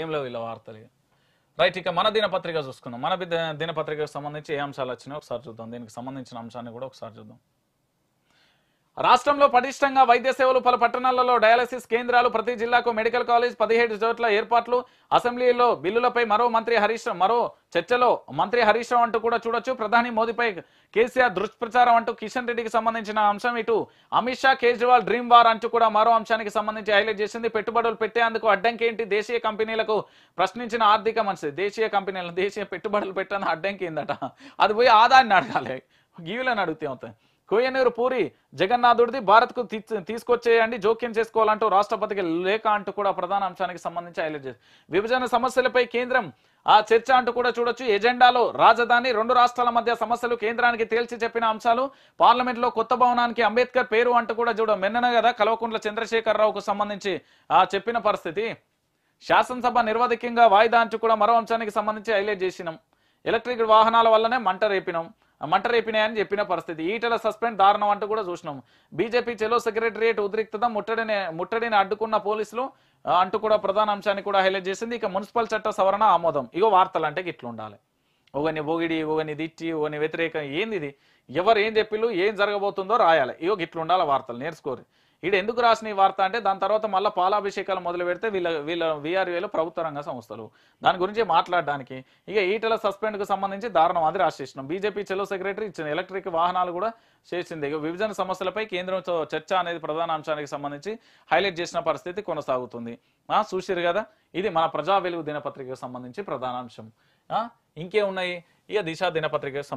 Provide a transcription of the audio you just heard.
ఏం లేవు ఇలా వార్తలు రైట్ ఇక మన దినపత్రిక చూసుకుందాం మన దినపత్రికకు సంబంధించి ఏ అంశాలు వచ్చినాయి ఒకసారి చూద్దాం దీనికి సంబంధించిన అంశాన్ని కూడా ఒకసారి చూద్దాం రాష్ట్రంలో పటిష్టంగా వైద్య సేవలు పలు పట్టణాలలో డయాలసిస్ కేంద్రాలు ప్రతి జిల్లాకు మెడికల్ కాలేజ్ పదిహేడు చోట్ల ఏర్పాట్లు అసెంబ్లీలో బిల్లులపై మరో మంత్రి హరీష్ మరో చర్చలో మంత్రి హరీష్ అంటూ కూడా చూడొచ్చు ప్రధాని మోదీపై కేసీఆర్ దుష్ప్రచారం అంటూ కిషన్ రెడ్డికి సంబంధించిన అంశం ఇటు అమిత్ షా కేజ్రీవాల్ డ్రీమ్ వార్ అంటూ కూడా మరో అంశానికి సంబంధించి హైలైట్ చేసింది పెట్టుబడులు పెట్టేందుకు అడ్డంకి ఏంటి దేశీయ కంపెనీలకు ప్రశ్నించిన ఆర్థిక మనిషి దేశీయ కంపెనీలను దేశీయ పెట్టుబడులు పెట్టడానికి అడ్డంకి ఏందట అది పోయి ఆదాయాన్ని అడగాలి గీవులను అడిగితే అవుతాయి కోయనూరు పూరి జగన్నాథుడిది భారత్కు తీసుకొచ్చేయండి జోక్యం చేసుకోవాలంటూ రాష్ట్రపతికి లేఖ అంటూ కూడా ప్రధాన అంశానికి సంబంధించి హైలైట్ చేసి విభజన సమస్యలపై కేంద్రం ఆ చర్చ అంటూ కూడా చూడొచ్చు ఎజెండాలో రాజధాని రెండు రాష్ట్రాల మధ్య సమస్యలు కేంద్రానికి తేల్చి చెప్పిన అంశాలు పార్లమెంట్ లో కొత్త భవనానికి అంబేద్కర్ పేరు అంటూ కూడా చూడ మెన్నన కదా కల్వకుంట్ల చంద్రశేఖరరావుకు సంబంధించి ఆ చెప్పిన పరిస్థితి శాసనసభ నిర్వధికంగా వాయిదా అంటూ కూడా మరో అంశానికి సంబంధించి హైలైట్ చేసినాం ఎలక్ట్రిక్ వాహనాల వల్లనే మంట రేపినాం మంట రేపినాయని చెప్పిన పరిస్థితి ఈటల సస్పెండ్ దారుణం అంటూ కూడా చూసినాం బీజేపీ చెలో సెక్రటరియేట్ ఉద్రిక్తత ముట్టడిని ముట్టడిని అడ్డుకున్న పోలీసులు అంటూ కూడా ప్రధాన అంశాన్ని కూడా హైలైట్ చేసింది ఇక మున్సిపల్ చట్ట సవరణ ఆమోదం ఇగో వార్తలు అంటే ఇట్లుండాలి ఒకని ఒగిడి ఒకని దిట్టి ఒకని వ్యతిరేకం ఏంది ఇది ఎవరు ఏం చెప్పిళ్ళు ఏం జరగబోతుందో రాయాలి ఇగో ఇట్లుండాలి వార్తలు నేర్చుకోరు ఈడ ఎందుకు రాసిన ఈ వార్త అంటే దాని తర్వాత మళ్ళీ పాలాభిషేకాలు మొదలు పెడితే వీళ్ళ వీళ్ళ వీఆర్ఏలో ప్రభుత్వ రంగ సంస్థలు దాని గురించి మాట్లాడడానికి ఇక ఈటల సస్పెండ్కు సంబంధించి దారుణం అది రాసేసినాం బీజేపీ చెలో సెక్రటరీ ఇచ్చిన ఎలక్ట్రిక్ వాహనాలు కూడా చేసింది ఇక విభజన సమస్యలపై కేంద్రంతో చర్చ అనేది ప్రధాన అంశానికి సంబంధించి హైలైట్ చేసిన పరిస్థితి కొనసాగుతుంది చూసిరు కదా ఇది మన ప్రజా వెలుగు దినపత్రికకు సంబంధించి ప్రధాన అంశం ఇంకే ఉన్నాయి ఇక దిశ దినపత్రిక